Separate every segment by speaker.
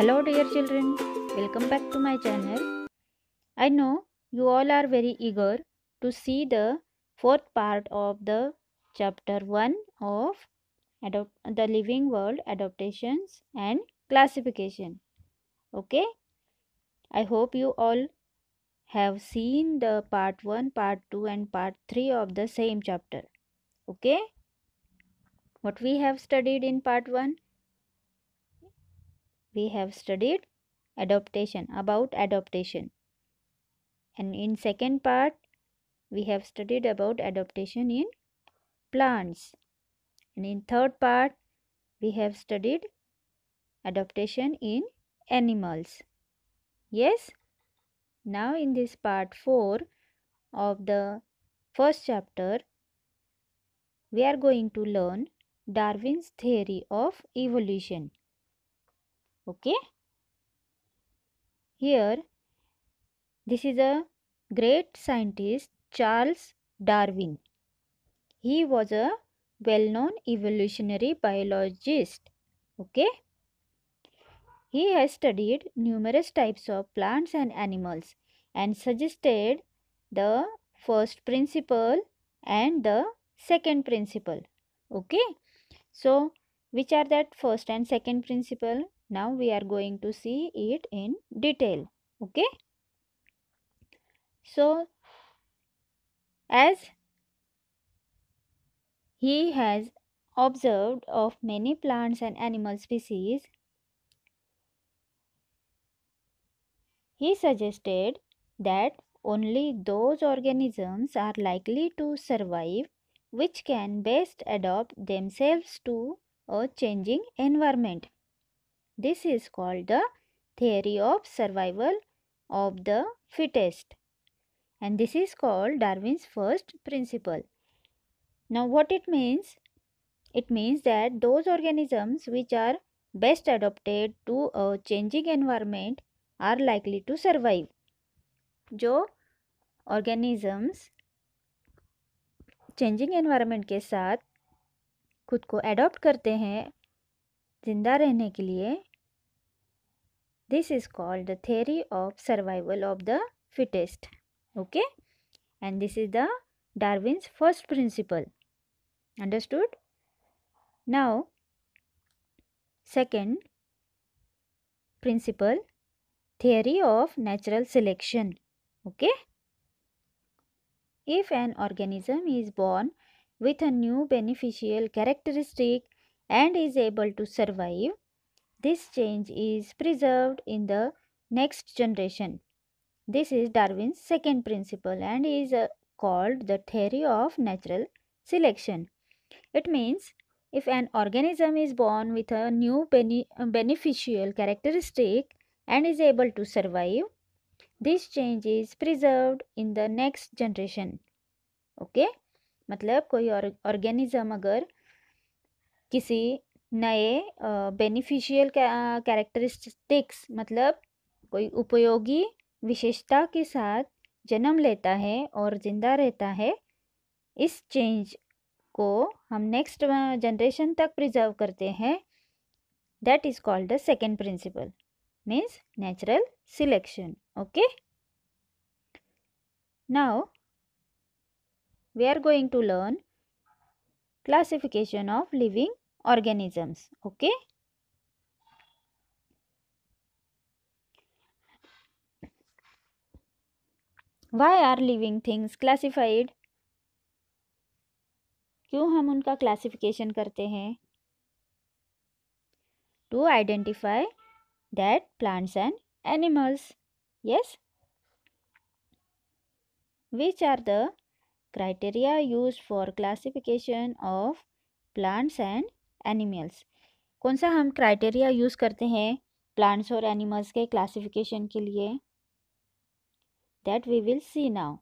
Speaker 1: Hello dear children, welcome back to my channel. I know you all are very eager to see the fourth part of the chapter 1 of the Living World Adaptations and Classification. Okay? I hope you all have seen the part 1, part 2 and part 3 of the same chapter. Okay? What we have studied in part 1? we have studied adaptation about adaptation and in second part we have studied about adaptation in plants and in third part we have studied adaptation in animals yes now in this part 4 of the first chapter we are going to learn darwin's theory of evolution okay here this is a great scientist charles darwin he was a well known evolutionary biologist okay he has studied numerous types of plants and animals and suggested the first principle and the second principle okay so which are that first and second principle now we are going to see it in detail. Okay. So as he has observed of many plants and animal species, he suggested that only those organisms are likely to survive which can best adapt themselves to a changing environment. This is called the theory of survival of the fittest. And this is called Darwin's first principle. Now what it means? It means that those organisms which are best adapted to a changing environment are likely to survive. जो organisms changing environment के साथ खुद को adopt करते हैं ज़िंदा रहने के लिए This is called the theory of survival of the fittest. Okay. And this is the Darwin's first principle. Understood? Now, second principle theory of natural selection. Okay. If an organism is born with a new beneficial characteristic and is able to survive, this change is preserved in the next generation. This is Darwin's second principle and is uh, called the theory of natural selection. It means if an organism is born with a new bene uh, beneficial characteristic and is able to survive, this change is preserved in the next generation. okay? मतलब कोई organism अगर किसी नए beneficial characteristics मतलब कोई उपयोगी विशेषता के साथ जन्म लेता है और ज़िंदा रहता है इस चेंज को हम नेक्स्ट जनरेशन तक प्रिजर्व करते हैं that is called the second principle means natural selection okay now we are going to learn classification of living organisms okay why are living things classified क्यों हम उनका क्लासिफिकेशन करते हैं to identify that plants and animals yes which are the criteria use for classification of plants and animals कौन सा हम criteria use करते हैं प्लांट्स और एनिमल्स के क्लासिफिकेशन के लिए that we will see now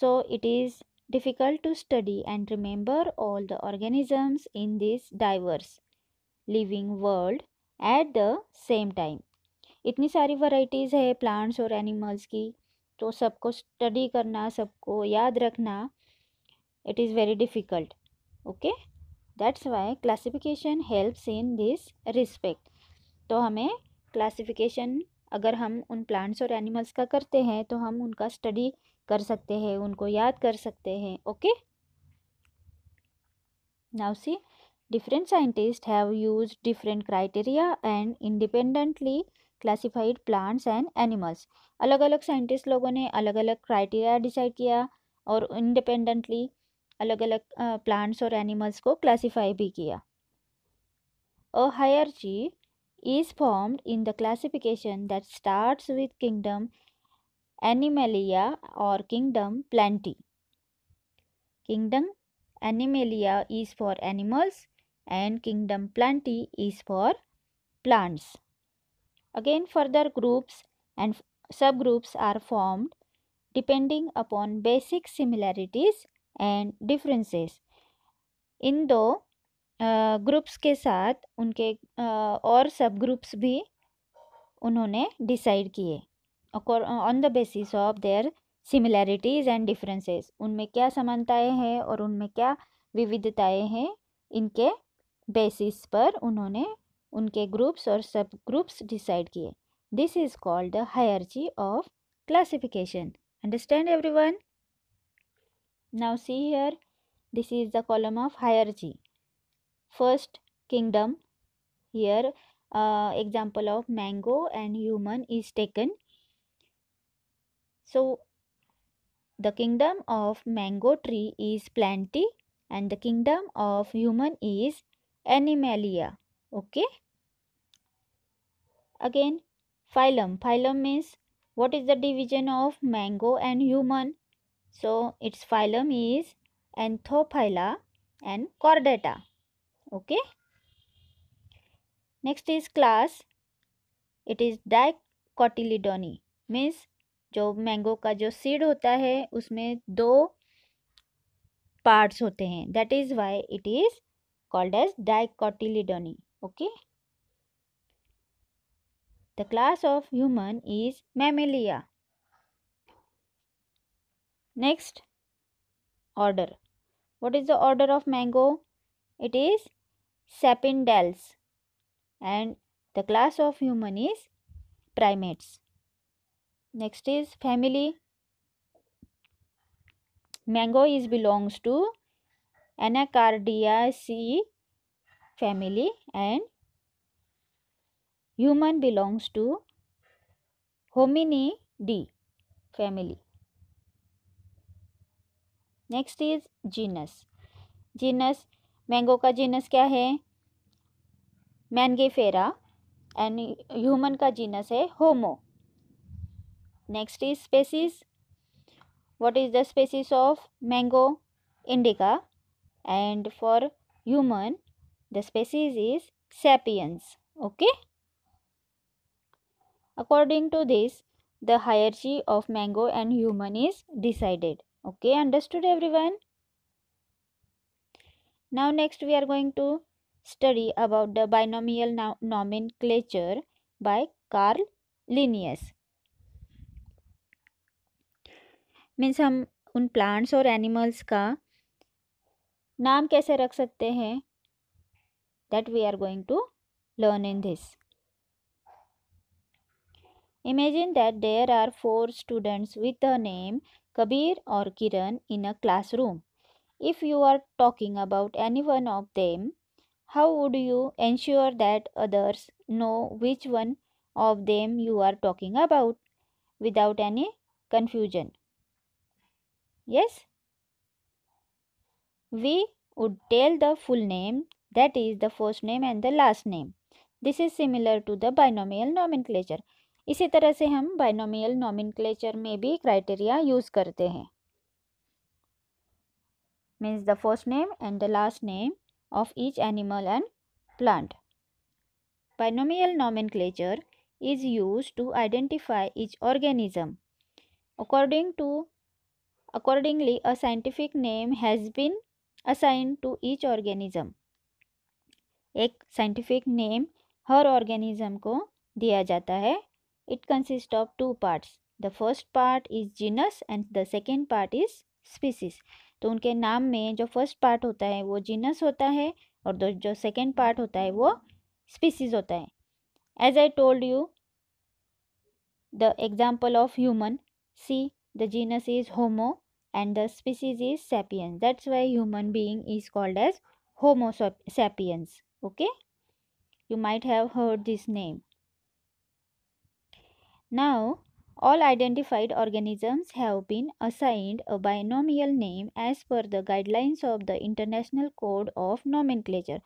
Speaker 1: so it is difficult to study and remember all the organisms in this diverse living world at the same time इतनी सारी वराइटीज़ है plants और एनिमल्स की तो सबको स्टडी करना सबको याद रखना it is very difficult okay that's why classification helps in this respect तो हमें क्लासिफिकेशन अगर हम उन प्लांट्स और एनिमल्स का करते हैं तो हम उनका स्टडी कर सकते हैं उनको याद कर सकते हैं okay now see different scientist have use different criteria and independently classified plants and animals अलग अलग साइंटिस्ट लोगों ने अलग अलग क्राइटेरिया डिसाइड किया और इंडिपेंडेंटली अलग अलग प्लांट्स और एनिमल्स को क्लासीफाई भी किया A hierarchy is formed in the classification that starts with kingdom Animalia or kingdom Plantae. Kingdom Animalia is for animals and kingdom Plantae is for plants. Again further groups and subgroups are formed depending upon basic similarities and differences इन दो groups के साथ उनके और sub groups भी उन्होंने decide किए on the basis of their similarities and differences उनमें क्या समानताएं हैं और उनमें क्या विविधताएं हैं इनके बेसिस पर उन्होंने उनके ग्रुप्स और सब ग्रुप्स डिसाइड किए this is called the hierarchy of classification understand everyone Now see here, this is the column of hierarchy. First kingdom, here uh, example of mango and human is taken. So the kingdom of mango tree is planty and the kingdom of human is animalia. Okay. Again, phylum. Phylum means what is the division of mango and human? So its phylum is Anthophylla and Chordata. Okay. Next is class. It is dicotyledony means जो mango का जो seed होता है उसमें दो parts होते हैं that is why it is called as dicotyledony okay the class of human is mammalia next order what is the order of mango it is sapindales and the class of human is primates next is family mango is belongs to anacardiaceae family and human belongs to hominidae family next is genus genus mango का genus क्या है mangifera and human का genus है homo next is species what is the species of mango indica and for human the species is sapiens okay according to this the hierarchy of mango and human is decided okay understood everyone now next we are going to study about the binomial nomenclature by Carl Linnaeus means hum un plants और animals ka naam kaise rakh sakte hain that we are going to learn in this Imagine that there are four students with the name Kabir or Kiran in a classroom. If you are talking about any one of them, how would you ensure that others know which one of them you are talking about without any confusion? Yes? We would tell the full name, that is, the first name and the last name. This is similar to the binomial nomenclature. इसी तरह से हम binomial nomenclature में भी criteria use करते हैं means the first name and the last name of each animal and plant binomial nomenclature is use to identify each organism according to accordingly a scientific name has been assign to each organism एक scientific name हर organism को दिया जाता है It consists of two parts. The first part is genus and the second part is species. तो उनके नाम में जो first part होता है genus होता है और जो second part is है वो species होता है. As I told you, the example of human, see the genus is homo and the species is sapiens. That's why human being is called as homo sapiens. Okay? You might have heard this name. Now, all identified organisms have been assigned a binomial name as per the guidelines of the International Code of Nomenclature.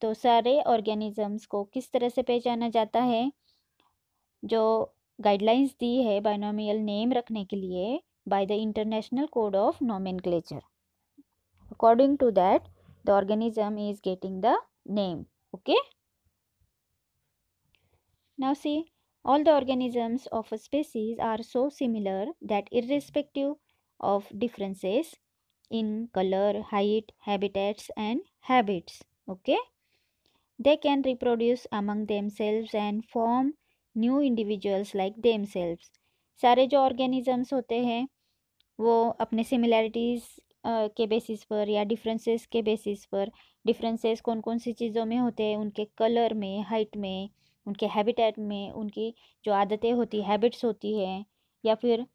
Speaker 1: तो सारे organisms को किस तरह से पहचाना जाता है जो गाइडलाइंस दी है बायनोमियल नेम रखने के लिए by the international code of nomenclature according to that the organism is getting the name okay now see All the organisms of a species are so similar that irrespective of differences in color, height, habitats and habits, okay, they can reproduce among themselves and form new individuals like themselves सारे जो organisms होते हैं वो अपने similarities के basis पर या differences के बेसिस पर डिफरेंसेस कौन कौन सी चीज़ों में होते हैं उनके कलर में हाइट में उनके हैबिटेट में उनकी जो आदतें होती हैबिट्स होती है या फिर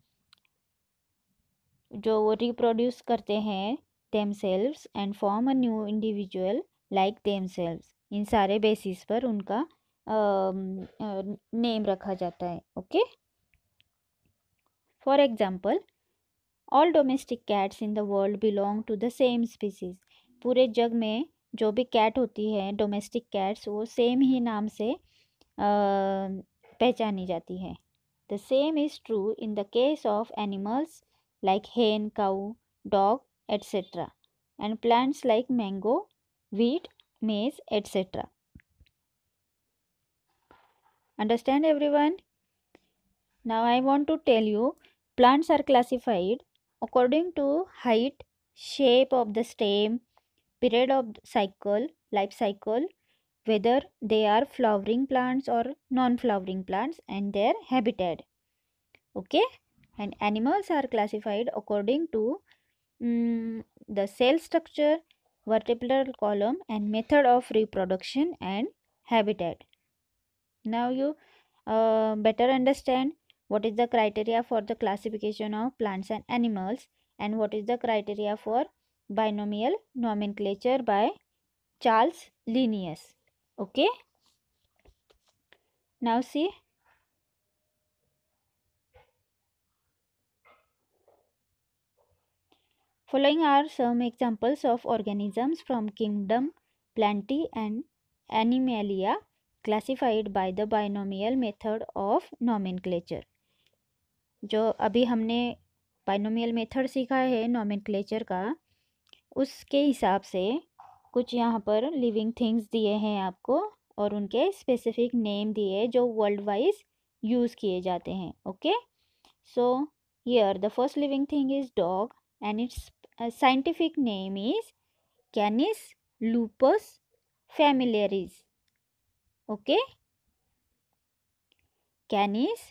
Speaker 1: जो वो रिप्रोड्यूस करते हैं themselves and form a new individual like themselves इन सारे बेसिस पर उनका नेम रखा जाता है okay for example all domestic cats in the world belong to the same species पूरे जग में जो भी कैट होती है डोमेस्टिक कैट्स वो सेम ही नाम से पहचानी जाती है the same is true in the case of animals like hen cow dog etcetera and plants like mango wheat maize etcetera understand everyone now I want to tell you plants are classified according to height shape of the stem period of cycle life cycle whether they are flowering plants or non-flowering plants and their habitat okay and animals are classified according to um, the cell structure vertebral column and method of reproduction and habitat now you uh, better understand what is the criteria for the classification of plants and animals and what is the criteria for binomial nomenclature by Charles Linnaeus okay now see following are some examples of organisms from kingdom plantae and animalia classified by the binomial method of nomenclature जो अभी हमने binomial method सीखा है nomenclature का उसके हिसाब से कुछ यहाँ पर लिविंग थिंग्स दिए हैं आपको और उनके स्पेसिफिक नेम दिए हैं जो वर्ल्ड वाइज यूज़ किए जाते हैं okay so here the first living thing is dog and its scientific name is canis lupus familiaris okay canis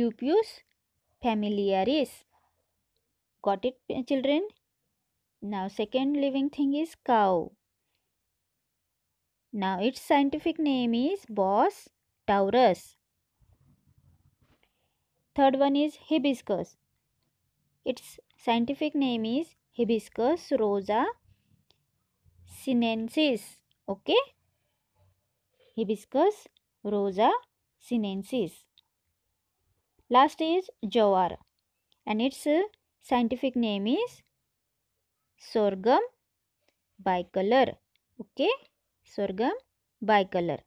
Speaker 1: lupus familiaris got it children now second living thing is cow Now its scientific name is Bos taurus. Third one is hibiscus. Its scientific name is Hibiscus rosa sinensis. Okay. Hibiscus rosa sinensis. Last is jowar and its scientific name is sorghum bicolor. Okay sorghum bicolor.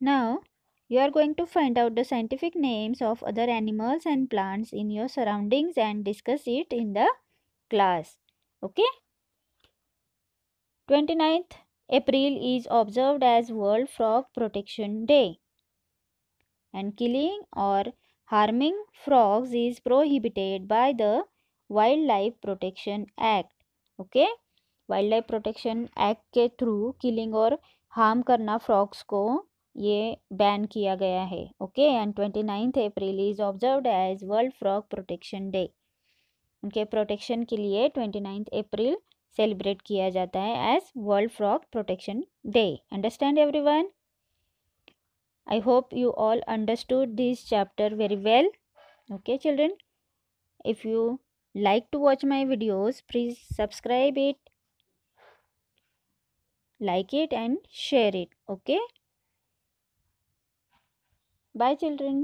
Speaker 1: Now you are going to find out the scientific names of other animals and plants in your surroundings and discuss it in the class. Okay. 29th April is observed as World Frog Protection Day. And killing or harming frogs is prohibited by the Wildlife Protection Act. Okay. Wild life protection act के through killing और harm करना frogs को ये ban किया गया है okay and twenty ninth April is observe as world frog protection day उनके protection के लिए ट्वेंटी नाइन्थ अप्रैल सेलिब्रेट किया जाता है as world frog protection day understand one I hope you all understood this chapter very well okay children if you like to watch my videos please subscribe it like it and share it okay bye children